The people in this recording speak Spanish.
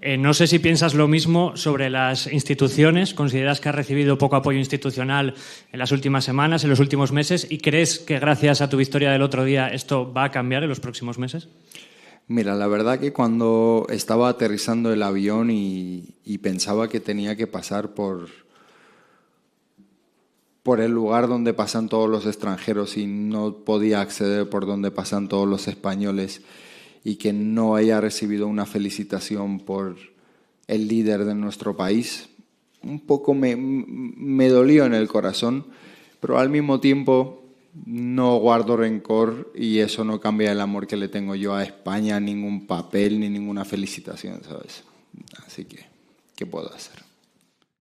Eh, no sé si piensas lo mismo sobre las instituciones. ¿Consideras que has recibido poco apoyo institucional en las últimas semanas, en los últimos meses? ¿Y crees que gracias a tu victoria del otro día esto va a cambiar en los próximos meses? Mira, la verdad que cuando estaba aterrizando el avión y, pensaba que tenía que pasar por, por el lugar donde pasan todos los extranjeros y no podía acceder por donde pasan todos los españoles, y que no haya recibido una felicitación por el líder de nuestro país. Un poco me, me dolió en el corazón, pero al mismo tiempo no guardo rencor y eso no cambia el amor que le tengo yo a España, ningún papel ni ninguna felicitación, ¿sabes? Así que, ¿qué puedo hacer?